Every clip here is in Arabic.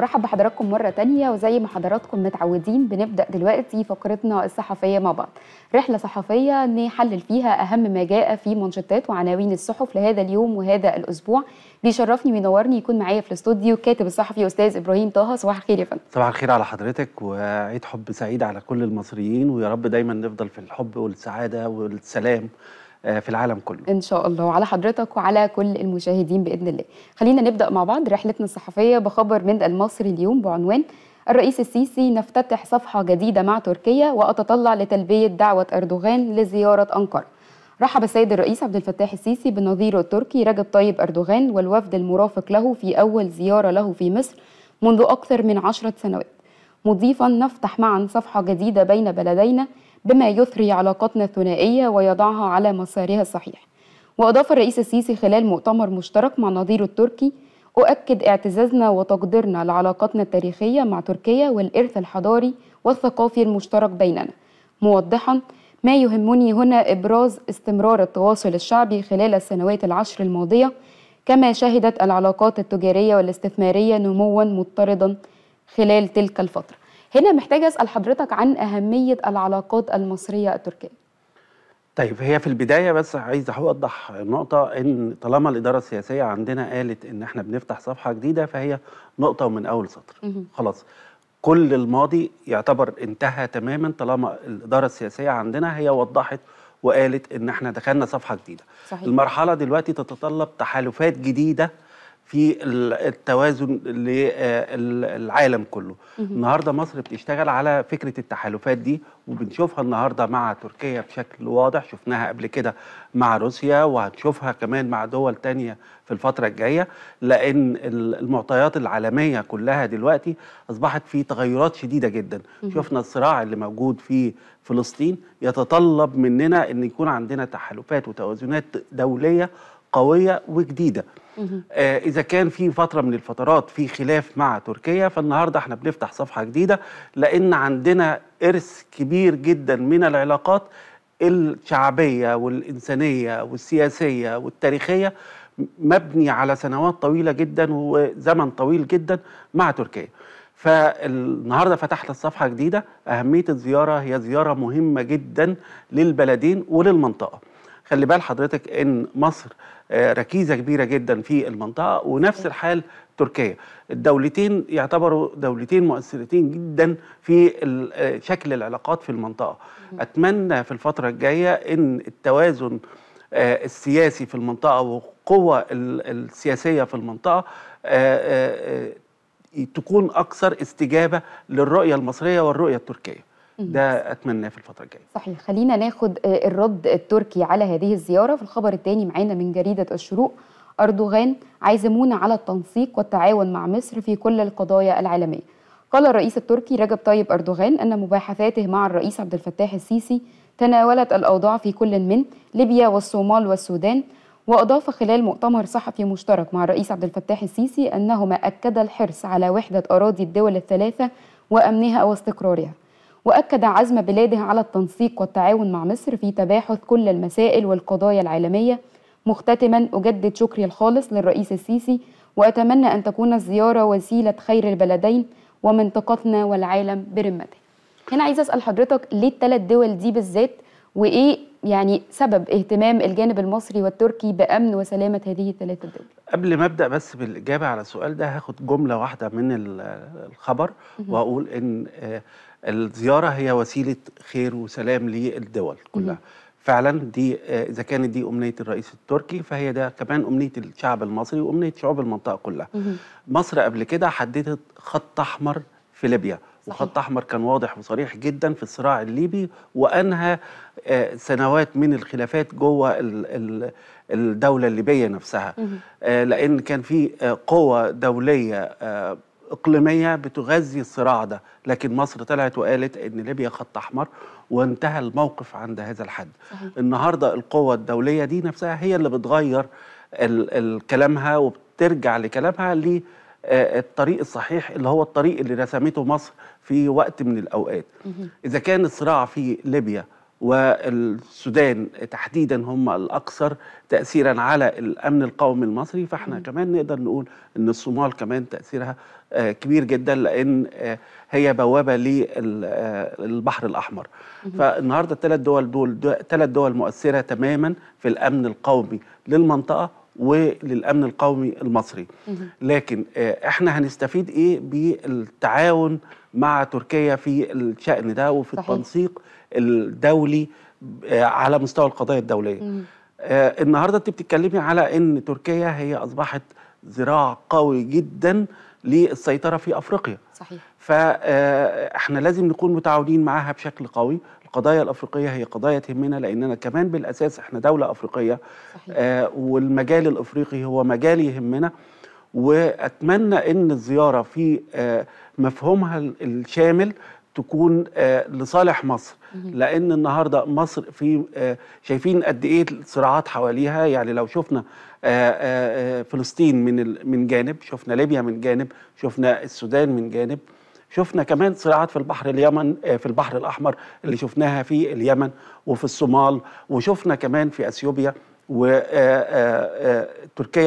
برحب بحضراتكم مرة تانية وزي ما حضراتكم متعودين بنبدأ دلوقتي فقرتنا الصحفية مع بعض رحلة صحفية نحلل فيها أهم ما جاء في منشطات وعناوين الصحف لهذا اليوم وهذا الأسبوع بيشرفني وينورني يكون معايا في الاستوديو الكاتب الصحفي أستاذ إبراهيم طه صباح الخير يا فندم صباح الخير على حضرتك وعيد حب سعيد على كل المصريين ويا رب دايما نفضل في الحب والسعادة والسلام آه، في العالم كله ان شاء الله على حضرتك وعلى كل المشاهدين باذن الله خلينا نبدا مع بعض رحلتنا الصحفيه بخبر من المصري اليوم بعنوان الرئيس السيسي نفتتح صفحه جديده مع تركيا واتطلع لتلبيه دعوه اردوغان لزياره انقره رحب السيد الرئيس عبد الفتاح السيسي بنظيره التركي رجب طيب أردوغان والوفد المرافق له في أول زيارة له في مصر منذ أكثر من عشرة سنوات مضيفا نفتح معا صفحة جديدة بين بلدينا بما يثري علاقاتنا الثنائية ويضعها على مسارها الصحيح وأضاف الرئيس السيسي خلال مؤتمر مشترك مع نظيره التركي أؤكد اعتزازنا وتقديرنا لعلاقاتنا التاريخية مع تركيا والإرث الحضاري والثقافي المشترك بيننا موضحا ما يهمني هنا إبراز استمرار التواصل الشعبي خلال السنوات العشر الماضية كما شهدت العلاقات التجارية والاستثمارية نموا مضطردا خلال تلك الفترة هنا محتاجه اسال حضرتك عن اهميه العلاقات المصريه التركيه طيب هي في البداية بس عايز أوضح نقطة إن طالما الإدارة السياسية عندنا قالت إن إحنا بنفتح صفحة جديدة فهي نقطة ومن أول سطر خلاص كل الماضي يعتبر انتهى تماما طالما الإدارة السياسية عندنا هي وضحت وقالت إن إحنا دخلنا صفحة جديدة صحيح. المرحلة دلوقتي تتطلب تحالفات جديدة في التوازن للعالم آه، كله النهارده مصر بتشتغل على فكره التحالفات دي وبنشوفها النهارده مع تركيا بشكل واضح شفناها قبل كده مع روسيا وهنشوفها كمان مع دول تانية في الفترة الجاية لأن المعطيات العالمية كلها دلوقتي أصبحت في تغيرات شديدة جدا شفنا الصراع اللي موجود في فلسطين يتطلب مننا أن يكون عندنا تحالفات وتوازنات دولية قوية وجديدة آه، اذا كان في فتره من الفترات في خلاف مع تركيا فالنهارده احنا بنفتح صفحه جديده لان عندنا ارث كبير جدا من العلاقات الشعبيه والانسانيه والسياسيه والتاريخيه مبني على سنوات طويله جدا وزمن طويل جدا مع تركيا. فالنهارده فتحنا الصفحه جديده اهميه الزياره هي زياره مهمه جدا للبلدين وللمنطقه. خلي بال حضرتك ان مصر آه، ركيزه كبيره جدا في المنطقه ونفس الحال تركيا الدولتين يعتبروا دولتين مؤثرتين جدا في آه، شكل العلاقات في المنطقه اتمنى في الفتره الجايه ان التوازن آه، السياسي في المنطقه والقوه السياسيه في المنطقه تكون اكثر استجابه للرؤيه المصريه والرؤيه التركيه ده اتمناه في الفتره الجايه صحيح خلينا ناخد آه، الرد التركي على هذه الزياره في الخبر الثاني معانا من جريده الشروق اردوغان عازمون على التنسيق والتعاون مع مصر في كل القضايا العالميه قال الرئيس التركي رجب طيب اردوغان ان مباحثاته مع الرئيس عبد الفتاح السيسي تناولت الاوضاع في كل من ليبيا والصومال والسودان واضاف خلال مؤتمر صحفي مشترك مع الرئيس عبد الفتاح السيسي انهما اكدا الحرص على وحده اراضي الدول الثلاثه وامنها واستقرارها وأكد عزم بلاده على التنسيق والتعاون مع مصر في تباحث كل المسائل والقضايا العالمية مختتما أجدد شكري الخالص للرئيس السيسي وأتمنى أن تكون الزيارة وسيلة خير البلدين ومنطقتنا والعالم برمته هنا عايز أسأل حضرتك ليه الثلاث دول دي بالذات وإيه يعني سبب اهتمام الجانب المصري والتركي بأمن وسلامة هذه الثلاث دول قبل ما أبدأ بس بالإجابة على السؤال ده هاخد جملة واحدة من الخبر وأقول إن آه، الزياره هي وسيله خير وسلام للدول كلها فعلا دي آه، اذا كانت دي امنيه الرئيس التركي فهي ده كمان امنيه الشعب المصري وامنيه شعوب المنطقه كلها مصر قبل كده حددت خط احمر في ليبيا وخط احمر كان واضح وصريح جدا في الصراع الليبي وانهى آه، سنوات من الخلافات جوه الدوله الليبيه نفسها آه، لان كان في قوه دوليه إقليمية بتغذي الصراع ده لكن مصر طلعت وقالت إن ليبيا خط أحمر وانتهى الموقف عند هذا الحد صحيح. النهاردة القوة الدولية دي نفسها هي اللي بتغير كلامها وبترجع لكلامها للطريق آه، الطريق الصحيح اللي هو الطريق اللي رسمته مصر في وقت من الاوقات اذا كان الصراع في ليبيا والسودان تحديدا هم الاكثر تاثيرا على الامن القومي المصري فاحنا كمان نقدر نقول ان الصومال كمان تاثيرها آه، كبير جدا لان آه، هي بوابه آه، للبحر الاحمر فالنهارده الثلاث دول دول ثلاث دول مؤثره تماما في الامن القومي للمنطقه وللامن القومي المصري لكن احنا هنستفيد ايه بالتعاون مع تركيا في الشان ده وفي صحيح. التنسيق الدولي آه، على مستوى القضايا الدوليه مم. آه، النهارده انت بتتكلمي على ان تركيا هي اصبحت ذراع قوي جدا للسيطره في افريقيا صحيح فاحنا آه، لازم نكون متعاونين معاها بشكل قوي القضايا الافريقيه هي قضايا تهمنا لاننا كمان بالاساس احنا دوله افريقيه صحيح. والمجال الافريقي هو مجال يهمنا واتمنى ان الزياره في مفهومها الشامل تكون آه، لصالح مصر لان النهارده مصر في آه، شايفين قد ايه الصراعات حواليها يعني لو شفنا آه، فلسطين من من جانب شفنا ليبيا من جانب شفنا السودان من جانب شفنا كمان صراعات في البحر اليمن في البحر الاحمر اللي شفناها في اليمن وفي الصومال وشفنا كمان في اثيوبيا وتركيا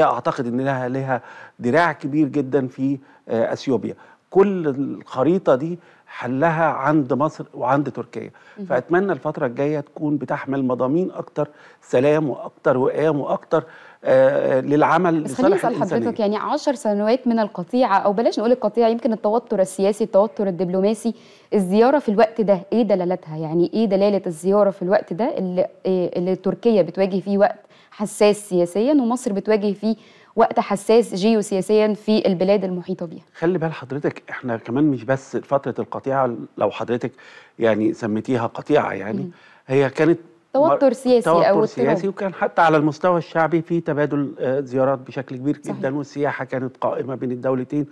اعتقد ان لها لها دراع كبير جدا في اثيوبيا كل الخريطه دي حلها عند مصر وعند تركيا فأتمنى الفترة الجاية تكون بتحمل مضامين أكتر سلام وأكتر وئام وأكتر آه، آه، للعمل بس خليني اسال حضرتك يعني 10 سنوات من القطيعه او بلاش نقول القطيعه يمكن التوتر السياسي التوتر الدبلوماسي الزياره في الوقت ده ايه دلالتها يعني ايه دلاله الزياره في الوقت ده اللي, آه، اللي تركيا بتواجه فيه وقت حساس سياسيا ومصر بتواجه فيه وقت حساس جيوسياسيا في البلاد المحيطه بيها خلي بال حضرتك احنا كمان مش بس فتره القطيعه لو حضرتك يعني سميتيها قطيعه يعني هي كانت توتر سياسي توتر او سياسي وكان حتى على المستوى الشعبي في تبادل آه، زيارات بشكل كبير جدا والسياحه كانت قائمه بين الدولتين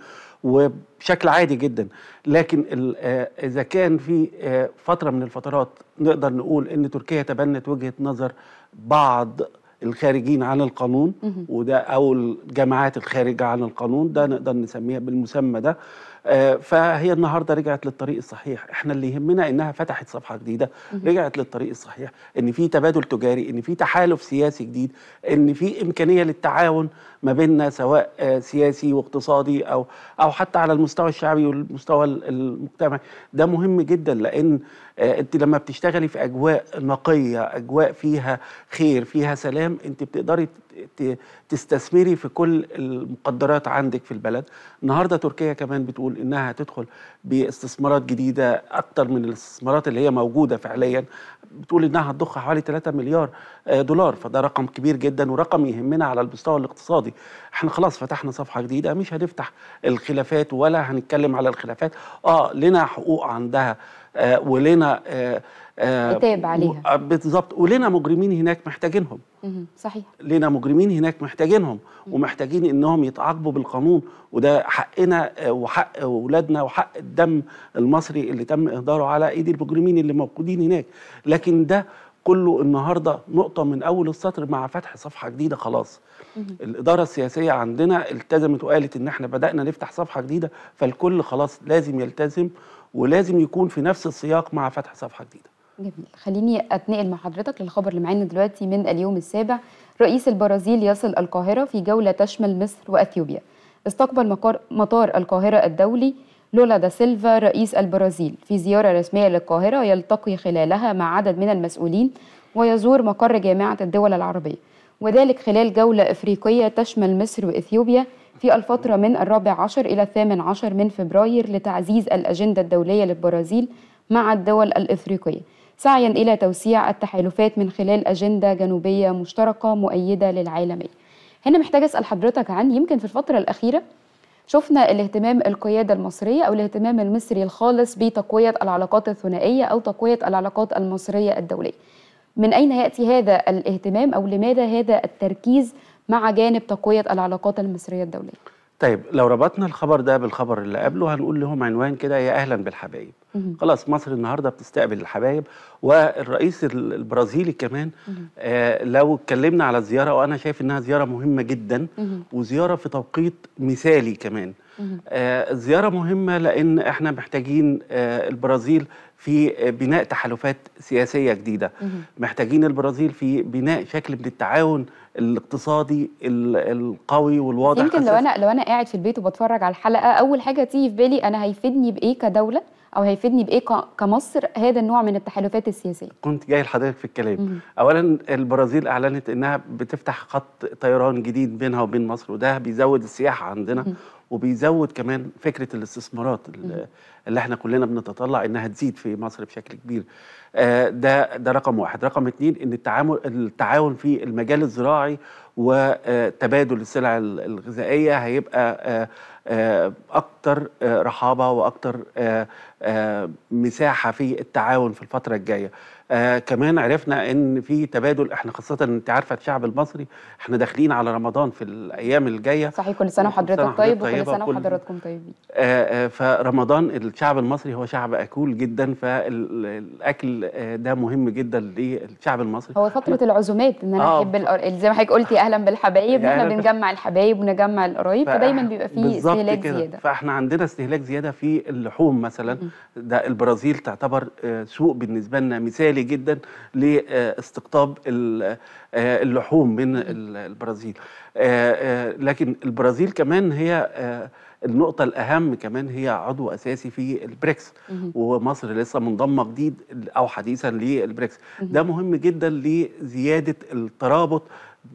وبشكل عادي جدا لكن آه، اذا كان في آه، فتره من الفترات نقدر نقول ان تركيا تبنت وجهه نظر بعض الخارجين عن القانون وده او الجامعات الخارجه عن القانون ده نقدر نسميها بالمسمى ده آه، فهي النهارده رجعت للطريق الصحيح احنا اللي يهمنا انها فتحت صفحه جديده رجعت للطريق الصحيح ان في تبادل تجاري ان في تحالف سياسي جديد ان في امكانيه للتعاون ما بيننا سواء آه، سياسي واقتصادي او او حتى على المستوى الشعبي والمستوى المجتمعي ده مهم جدا لان آه، انت لما بتشتغلي في اجواء نقيه اجواء فيها خير فيها سلام انت بتقدري تستثمري في كل المقدرات عندك في البلد النهارده تركيا كمان بتقول انها هتدخل باستثمارات جديده اكتر من الاستثمارات اللي هي موجوده فعليا بتقول انها هتضخ حوالي 3 مليار آه، دولار فده رقم كبير جدا ورقم يهمنا على المستوى الاقتصادي احنا خلاص فتحنا صفحه جديده مش هنفتح الخلافات ولا هنتكلم على الخلافات اه لنا حقوق عندها آه ولنا آه كتاب آه، عليها آه، بالظبط ولنا مجرمين هناك محتاجينهم صحيح لنا مجرمين هناك محتاجينهم ومحتاجين انهم يتعاقبوا بالقانون وده حقنا آه، وحق اولادنا وحق الدم المصري اللي تم اهداره على ايدي المجرمين اللي موجودين هناك لكن ده كله النهارده نقطة من أول السطر مع فتح صفحة جديدة خلاص. الإدارة السياسية عندنا التزمت وقالت إن إحنا بدأنا نفتح صفحة جديدة فالكل خلاص لازم يلتزم ولازم يكون في نفس السياق مع فتح صفحة جديدة. جميل خليني اتنقل مع حضرتك للخبر اللي معانا دلوقتي من اليوم السابع رئيس البرازيل يصل القاهرة في جولة تشمل مصر وأثيوبيا استقبل مقر مطار القاهرة الدولي لولا دا سيلفا رئيس البرازيل في زيارة رسمية للقاهرة يلتقي خلالها مع عدد من المسؤولين ويزور مقر جامعة الدول العربية وذلك خلال جولة إفريقية تشمل مصر وإثيوبيا في الفترة من الرابع عشر إلى الثامن عشر من فبراير لتعزيز الأجندة الدولية للبرازيل مع الدول الإفريقية سعيا إلى توسيع التحالفات من خلال أجندة جنوبية مشتركة مؤيدة للعالمية هنا محتاج أسأل حضرتك عن يمكن في الفترة الأخيرة شفنا الاهتمام القيادة المصرية أو الاهتمام المصري الخالص بتقوية العلاقات الثنائية أو تقوية العلاقات المصرية الدولية من أين يأتي هذا الاهتمام أو لماذا هذا التركيز مع جانب تقوية العلاقات المصرية الدولية؟ طيب لو ربطنا الخبر ده بالخبر اللي قبله هنقول لهم عنوان كده يا أهلا بالحبايب خلاص مصر النهارده بتستقبل الحبايب والرئيس البرازيلي كمان آه لو اتكلمنا على الزياره وانا شايف انها زياره مهمه جدا وزياره في توقيت مثالي كمان آه زياره مهمه لان احنا محتاجين آه البرازيل في بناء تحالفات سياسيه جديده محتاجين البرازيل في بناء شكل من التعاون الاقتصادي القوي والواضح يمكن لو انا لو انا قاعد في البيت وبتفرج على الحلقه اول حاجه تيجي في بالي انا هيفيدني بايه كدوله او هيفيدني بايه كمصر هذا النوع من التحالفات السياسيه كنت جاي لحضرتك في الكلام مم. اولا البرازيل اعلنت انها بتفتح خط طيران جديد بينها وبين مصر وده بيزود السياحه عندنا مم. وبيزود كمان فكره الاستثمارات اللي احنا كلنا بنتطلع انها تزيد في مصر بشكل كبير آه، ده ده رقم واحد رقم اتنين ان التعامل التعاون في المجال الزراعي وتبادل آه، السلع الغذائيه هيبقى آه، آه، اكتر آه، رحابه واكتر آه، مساحه في التعاون في الفتره الجايه آه كمان عرفنا ان في تبادل احنا خاصه انت عارفه الشعب المصري احنا داخلين على رمضان في الايام الجايه صحيح كل سنه وحضرتك طيب وكل سنه وحضراتكم طيبين آه آه فرمضان الشعب المصري هو شعب اكول جدا فالاكل ده مهم جدا للشعب المصري هو فتره العزومات ان انا آه احب زي ما حضرتك قلتي اهلا بالحبايب احنا يعني بنجمع الحبايب ونجمع القرايب فدايما بيبقى فيه بالظبط كده زيادة. فاحنا عندنا استهلاك زياده في اللحوم مثلا م. ده البرازيل تعتبر آه، سوق بالنسبه لنا مثالي جدا لاستقطاب آه، اللحوم من البرازيل آه، لكن البرازيل كمان هي النقطة الأهم كمان هي عضو أساسي في البريكس ومصر لسه منضمة جديد أو حديثا للبريكس ده مهم جدا لزيادة الترابط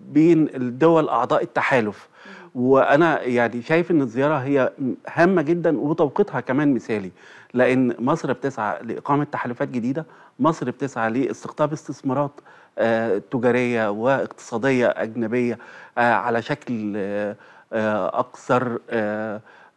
بين الدول أعضاء التحالف وانا يعني شايف ان الزياره هي هامه جدا وتوقيتها كمان مثالي لان مصر بتسعى لاقامه تحالفات جديده مصر بتسعى لاستقطاب استثمارات آه، تجاريه واقتصاديه اجنبيه آه، على شكل آه، اكثر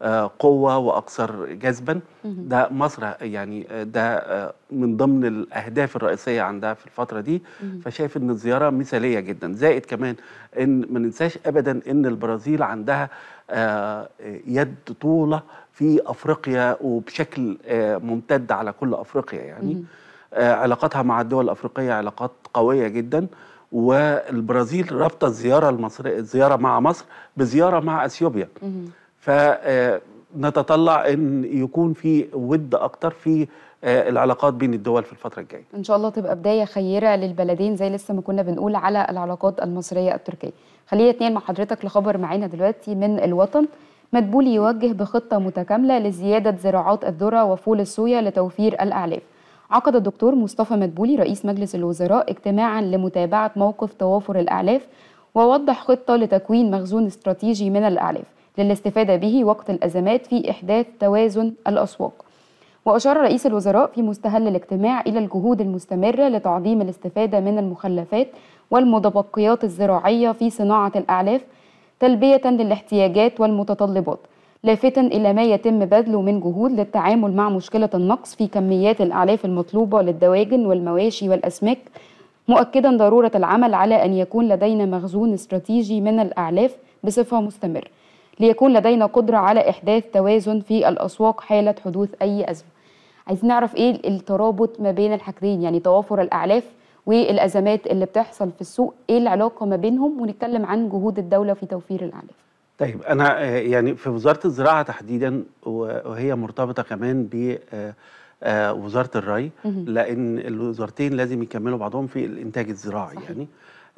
آه، قوة وأكثر جذبا ده مصر يعني آه، ده آه، من ضمن الأهداف الرئيسية عندها في الفترة دي فشايف إن الزيارة مثالية جدا زائد كمان إن ما ننساش أبدا إن البرازيل عندها يد طولة في أفريقيا وبشكل ممتد على كل أفريقيا يعني علاقتها مع الدول الأفريقية علاقات قوية جدا والبرازيل رابطه الزياره المصريه الزياره مع مصر بزياره مع اثيوبيا فنتطلع ان يكون في ود اكتر في آه، العلاقات بين الدول في الفتره الجايه ان شاء الله تبقى بدايه خيره للبلدين زي لسه ما كنا بنقول على العلاقات المصريه التركيه خلينا اتنين مع حضرتك لخبر معانا دلوقتي من الوطن مدبول يوجه بخطه متكامله لزياده زراعات الذره وفول الصويا لتوفير الاعلاف عقد الدكتور مصطفى مدبولي رئيس مجلس الوزراء اجتماعا لمتابعه موقف توافر الاعلاف ووضح خطه لتكوين مخزون استراتيجي من الاعلاف للاستفادة به وقت الأزمات في إحداث توازن الأسواق وأشار رئيس الوزراء في مستهل الاجتماع إلى الجهود المستمرة لتعظيم الاستفادة من المخلفات والمتبقيات الزراعية في صناعة الأعلاف تلبية للاحتياجات والمتطلبات لافتا إلى ما يتم بذله من جهود للتعامل مع مشكلة النقص في كميات الأعلاف المطلوبة للدواجن والمواشي والأسماك مؤكدا ضرورة العمل على أن يكون لدينا مخزون استراتيجي من الأعلاف بصفة مستمرة ليكون لدينا قدرة على إحداث توازن في الأسواق حالة حدوث أي أزمة عايزين نعرف إيه الترابط ما بين الحاجتين يعني توافر الأعلاف والأزمات اللي بتحصل في السوق إيه العلاقة ما بينهم ونتكلم عن جهود الدولة في توفير الأعلاف طيب أنا آه، يعني في وزارة الزراعة تحديدا وهي مرتبطة كمان ب آه، آه، وزاره الري لان الوزارتين لازم يكملوا بعضهم في الانتاج الزراعي صحيح. يعني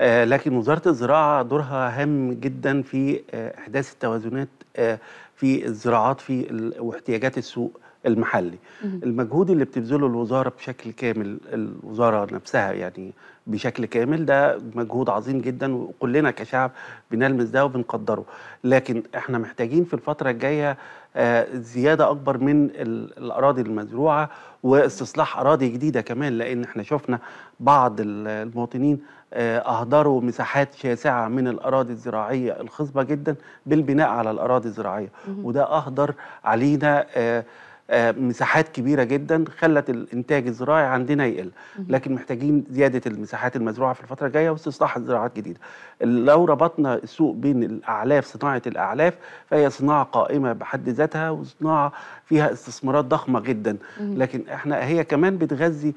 آه، لكن وزارة الزراعة دورها هام جدا في آه، إحداث التوازنات آه، في الزراعات في واحتياجات السوق المحلي المجهود اللي بتبذله الوزارة بشكل كامل الوزارة نفسها يعني بشكل كامل ده مجهود عظيم جدا وكلنا كشعب بنلمس ده وبنقدره لكن احنا محتاجين في الفترة الجاية زيادة أكبر من الأراضي المزروعة واستصلاح أراضي جديدة كمان لأن احنا شفنا بعض المواطنين أهدروا مساحات شاسعة من الأراضي الزراعية الخصبة جدا بالبناء على الأراضي الزراعية وده أهدر علينا آه، آه، مساحات كبيره جدا خلت الانتاج الزراعي عندنا يقل لكن محتاجين زياده المساحات المزروعه في الفتره الجايه واستصلاح الزراعات الجديده لو ربطنا السوق بين الاعلاف صناعه الاعلاف فهي صناعه قائمه بحد ذاتها وصناعه فيها استثمارات ضخمه جدا لكن احنا هي كمان بتغذي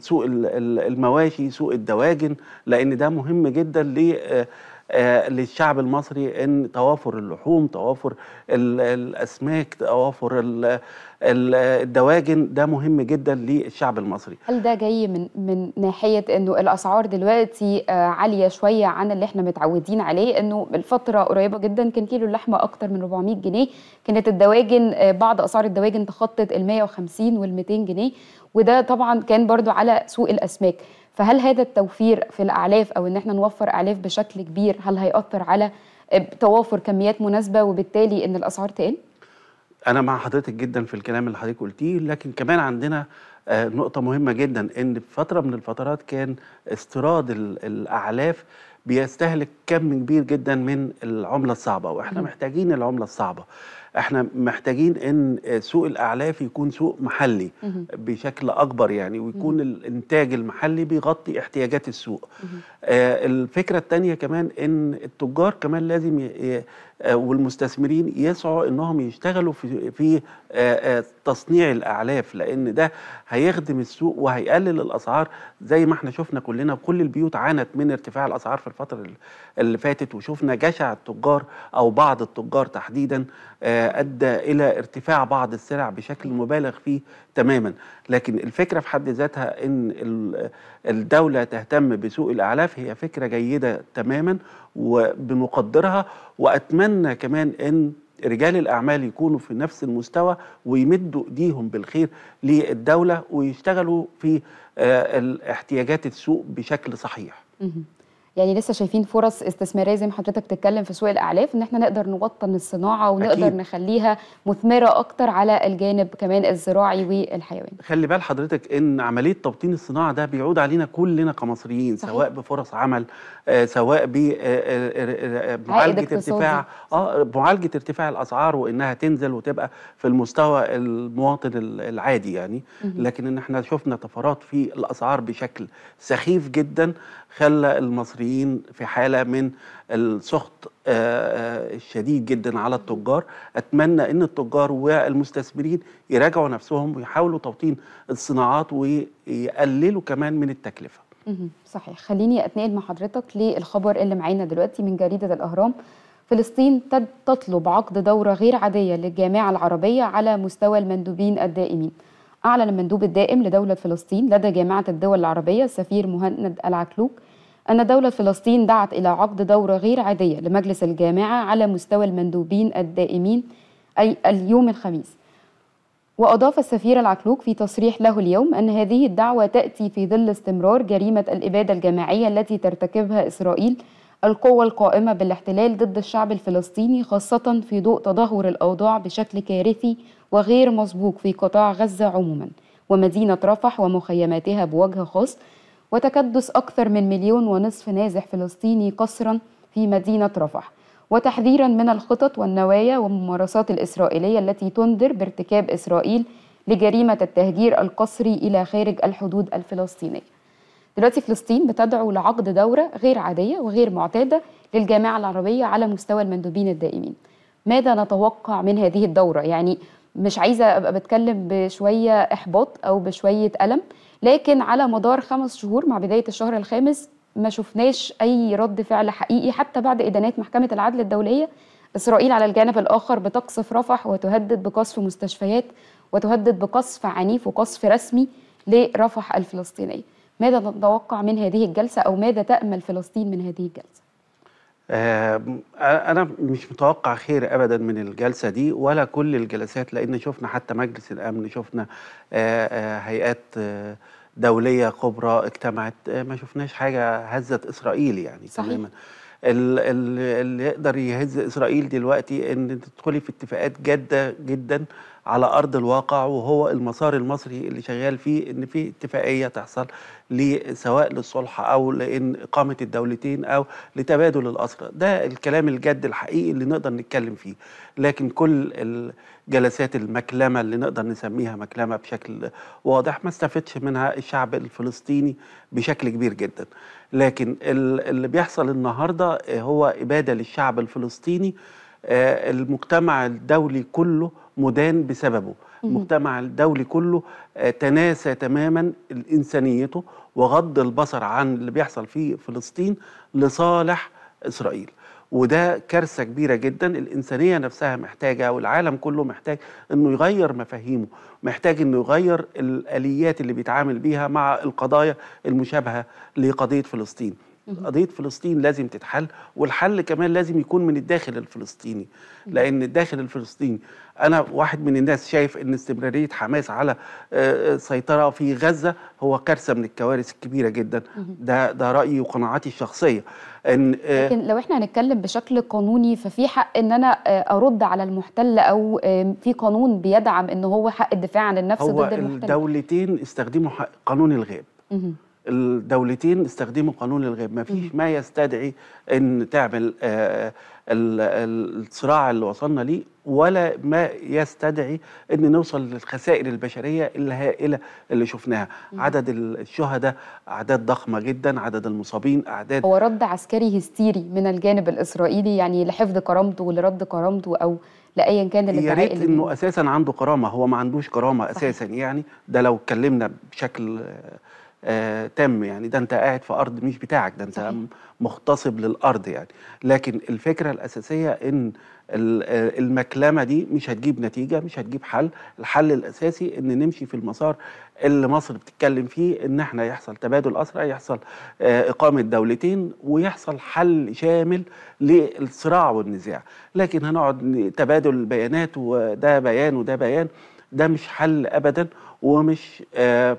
سوق المواشي سوق الدواجن لان ده مهم جدا ل آه، آه، للشعب المصري ان توافر اللحوم توافر الاسماك توافر الدواجن ده مهم جدا للشعب المصري هل ده جاي من من ناحيه انه الاسعار دلوقتي آه، عاليه شويه عن اللي احنا متعودين عليه انه الفتره قريبه جدا كان كيلو اللحمه اكتر من 400 جنيه كانت الدواجن آه، بعض اسعار الدواجن تخطت ال 150 وال 200 جنيه وده طبعا كان برضو على سوق الاسماك فهل هذا التوفير في الاعلاف او ان احنا نوفر اعلاف بشكل كبير هل هيأثر على توافر كميات مناسبه وبالتالي ان الاسعار تقل؟ انا مع حضرتك جدا في الكلام اللي حضرتك قلتيه لكن كمان عندنا آه، نقطه مهمه جدا ان في فتره من الفترات كان استيراد الاعلاف بيستهلك كم كبير جدا من العمله الصعبه واحنا محتاجين العمله الصعبه احنا محتاجين ان سوق الاعلاف يكون سوق محلي بشكل اكبر يعني ويكون الانتاج المحلي بيغطي احتياجات السوق آه، الفكره الثانيه كمان ان التجار كمان لازم آه، والمستثمرين يسعوا انهم يشتغلوا في في آه، آه، تصنيع الاعلاف لان ده هيخدم السوق وهيقلل الاسعار زي ما احنا شفنا كلنا كل البيوت عانت من ارتفاع الاسعار في الفتره اللي فاتت وشفنا جشع التجار او بعض التجار تحديدا ادى الى ارتفاع بعض السلع بشكل مبالغ فيه تماما لكن الفكره في حد ذاتها ان الدوله تهتم بسوق الاعلاف هي فكره جيده تماما وبمقدرها واتمنى كمان ان رجال الاعمال يكونوا في نفس المستوى ويمدوا ايديهم بالخير للدوله ويشتغلوا في آه، احتياجات السوق بشكل صحيح يعني لسه شايفين فرص استثماريه زي ما حضرتك تتكلم في سوق الاعلاف ان احنا نقدر نوطن الصناعه ونقدر أكيد. نخليها مثمره اكتر على الجانب كمان الزراعي والحيواني. خلي بال حضرتك ان عمليه توطين الصناعه ده بيعود علينا كلنا كمصريين صحيح. سواء بفرص عمل آه سواء بمعالجه آه، آه، آه، ارتفاع اه معالجه ارتفاع الاسعار وانها تنزل وتبقى في المستوى المواطن العادي يعني لكن ان احنا شفنا طفرات في الاسعار بشكل سخيف جدا خلى المصريين في حالة من السخط آه، آه، الشديد جدا على التجار أتمنى أن التجار والمستثمرين يراجعوا نفسهم ويحاولوا توطين الصناعات ويقللوا كمان من التكلفة صحيح خليني أتنقل مع حضرتك للخبر اللي معانا دلوقتي من جريدة الأهرام فلسطين تطلب عقد دورة غير عادية للجامعة العربية على مستوى المندوبين الدائمين أعلن المندوب الدائم لدولة فلسطين لدى جامعة الدول العربية السفير مهند العكلوك أن دولة فلسطين دعت إلى عقد دورة غير عادية لمجلس الجامعة على مستوى المندوبين الدائمين أي اليوم الخميس وأضاف السفير العكلوك في تصريح له اليوم أن هذه الدعوة تأتي في ظل استمرار جريمة الإبادة الجماعية التي ترتكبها إسرائيل القوة القائمة بالاحتلال ضد الشعب الفلسطيني خاصة في ضوء تدهور الأوضاع بشكل كارثي وغير مسبوق في قطاع غزة عموما ومدينة رفح ومخيماتها بوجه خاص وتكدس أكثر من مليون ونصف نازح فلسطيني قسرا في مدينة رفح وتحذيرا من الخطط والنوايا والممارسات الإسرائيلية التي تنذر بارتكاب إسرائيل لجريمة التهجير القسري إلى خارج الحدود الفلسطينية دلوقتي فلسطين بتدعو لعقد دورة غير عادية وغير معتادة للجامعة العربية على مستوى المندوبين الدائمين ماذا نتوقع من هذه الدورة؟ يعني مش عايزه ابقى بتكلم بشويه احباط او بشويه الم لكن على مدار خمس شهور مع بدايه الشهر الخامس ما شفناش اي رد فعل حقيقي حتى بعد ادانات محكمه العدل الدوليه اسرائيل على الجانب الاخر بتقصف رفح وتهدد بقصف مستشفيات وتهدد بقصف عنيف وقصف رسمي لرفح الفلسطينيه ماذا نتوقع من هذه الجلسه او ماذا تامل فلسطين من هذه الجلسه آه، أنا مش متوقع خير أبدا من الجلسة دي ولا كل الجلسات لأن شفنا حتى مجلس الأمن شفنا آه، آه، هيئات دولية كبرى اجتمعت ما شفناش حاجة هزت إسرائيل يعني صحيح. تماما اللي يقدر يهز إسرائيل دلوقتي إن تدخلي في اتفاقات جادة جدا على ارض الواقع وهو المسار المصري اللي شغال فيه ان في اتفاقيه تحصل سواء للصلح او لان اقامه الدولتين او لتبادل الاسرى ده الكلام الجد الحقيقي اللي نقدر نتكلم فيه لكن كل جلسات المكلمه اللي نقدر نسميها مكلمه بشكل واضح ما استفدش منها الشعب الفلسطيني بشكل كبير جدا لكن اللي بيحصل النهارده هو اباده للشعب الفلسطيني آه، المجتمع الدولي كله مدان بسببه المجتمع الدولي كله آه، تناسى تماما إنسانيته وغض البصر عن اللي بيحصل في فلسطين لصالح إسرائيل وده كارثه كبيره جدا الانسانيه نفسها محتاجه والعالم كله محتاج انه يغير مفاهيمه محتاج انه يغير الاليات اللي بيتعامل بيها مع القضايا المشابهه لقضيه فلسطين قضيه فلسطين لازم تتحل والحل كمان لازم يكون من الداخل الفلسطيني لان الداخل الفلسطيني انا واحد من الناس شايف ان استمراريه حماس على السيطره آه، آه، في غزه هو كارثه من الكوارث الكبيره جدا ده ده رايي وقناعاتي الشخصيه ان آه، لكن لو احنا هنتكلم بشكل قانوني ففي حق ان انا ارد على المحتل او في قانون بيدعم ان هو حق الدفاع عن النفس ضد المحتل هو الدولتين استخدموا قانون الغاب الدولتين استخدموا قانون الغيب ما فيش ما يستدعي ان تعمل آه، الصراع اللي وصلنا ليه ولا ما يستدعي ان نوصل للخسائر البشريه الهائله اللي شفناها عدد الشهداء اعداد ضخمه جدا عدد المصابين اعداد هو رد عسكري هستيري من الجانب الاسرائيلي يعني لحفظ كرامته ولرد كرامته او لايا كان اللي يا ريت انه اساسا عنده كرامه هو ما عندوش كرامه اساسا يعني ده لو اتكلمنا بشكل آه، تم يعني ده انت قاعد في ارض مش بتاعك ده انت مغتصب للارض يعني لكن الفكره الاساسيه ان آه، المكلمه دي مش هتجيب نتيجه مش هتجيب حل الحل الاساسي ان نمشي في المسار اللي مصر بتتكلم فيه ان احنا يحصل تبادل اسرع يحصل آه، اقامه دولتين ويحصل حل شامل للصراع والنزاع لكن هنقعد تبادل البيانات وده بيان وده بيان ده مش حل ابدا ومش آه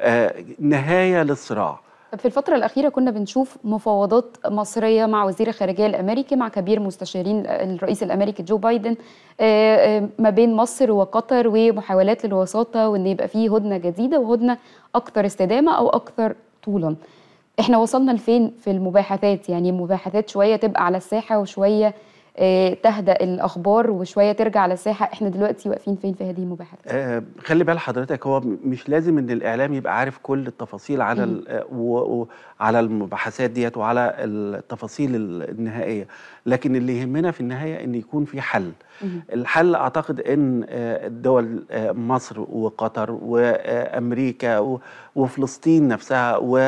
آه، نهايه للصراع في الفترة الأخيرة كنا بنشوف مفاوضات مصرية مع وزير الخارجية الأمريكي مع كبير مستشارين الرئيس الأمريكي جو بايدن آه، آه، ما بين مصر وقطر ومحاولات للوساطة وإن يبقى فيه هدنة جديدة وهدنة أكثر استدامة أو أكثر طولا احنا وصلنا لفين في المباحثات يعني المباحثات شوية تبقى على الساحة وشوية آه، تهدأ الأخبار وشوية ترجع للساحة إحنا دلوقتي واقفين فين في هذه المباحث آه خلي بال حضرتك هو مش لازم إن الإعلام يبقى عارف كل التفاصيل على آه، على المباحثات ديت وعلى التفاصيل النهائية لكن اللي يهمنا في النهاية إن يكون في حل الحل أعتقد إن آه، الدول مصر وقطر وأمريكا وفلسطين نفسها و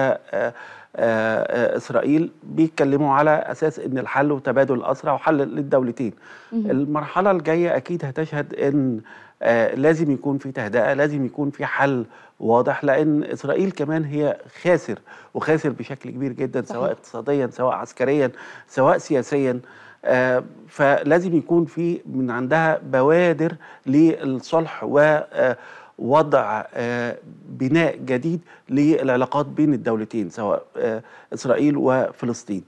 آه، آه، اسرائيل بيتكلموا على اساس ان الحل وتبادل الاسرى وحل للدولتين المرحله الجايه اكيد هتشهد ان آه، لازم يكون في تهدئه لازم يكون في حل واضح لان اسرائيل كمان هي خاسر وخاسر بشكل كبير جدا صحيح. سواء اقتصاديا سواء عسكريا سواء سياسيا فلازم يكون في من عندها بوادر للصلح و وضع آه، بناء جديد للعلاقات بين الدولتين سواء آه، إسرائيل وفلسطين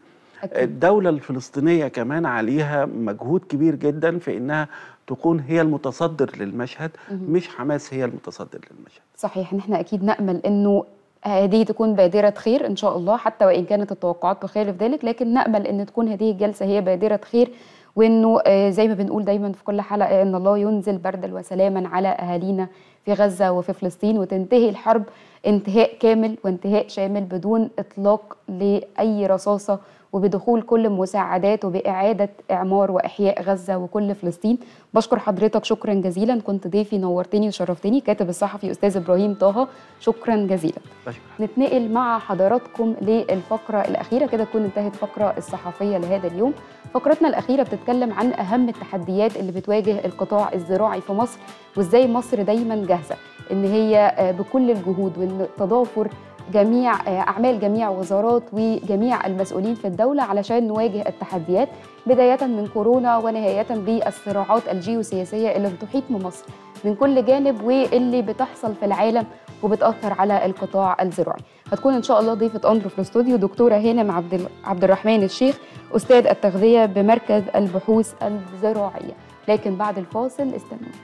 آه، الدولة الفلسطينية كمان عليها مجهود كبير جدا في إنها تكون هي المتصدر للمشهد مش حماس هي المتصدر للمشهد صحيح نحن أكيد نأمل أنه هذه تكون بادرة خير إن شاء الله حتى وإن كانت التوقعات تخالف ذلك لكن نأمل أن تكون هذه الجلسة هي بادرة خير وانه زي ما بنقول دايما في كل حلقه ان الله ينزل بردا وسلاما على اهالينا في غزة وفي فلسطين وتنتهي الحرب انتهاء كامل وانتهاء شامل بدون إطلاق لأي رصاصة وبدخول كل مساعدات وبإعادة إعمار وإحياء غزة وكل فلسطين بشكر حضرتك شكرا جزيلا كنت ضيفي نورتني وشرفتني كاتب الصحفي أستاذ إبراهيم طه شكرا جزيلا بشكر. نتنقل مع حضراتكم للفقرة الأخيرة كده تكون انتهت فقرة الصحفية لهذا اليوم فقرتنا الأخيرة بتتكلم عن أهم التحديات اللي بتواجه القطاع الزراعي في مصر وإزاي مصر دايما جاهزة إن هي آه، بكل الجهود والتضافر جميع آه، أعمال جميع وزارات وجميع المسؤولين في الدولة علشان نواجه التحديات بداية من كورونا ونهاية بالصراعات الجيوسياسية اللي بتحيط بمصر من كل جانب واللي بتحصل في العالم وبتأثر على القطاع الزراعي هتكون إن شاء الله ضيفة أندرو في الاستوديو دكتورة هانم عبد, عبد الرحمن الشيخ أستاذ التغذية بمركز البحوث الزراعية لكن بعد الفاصل استنوا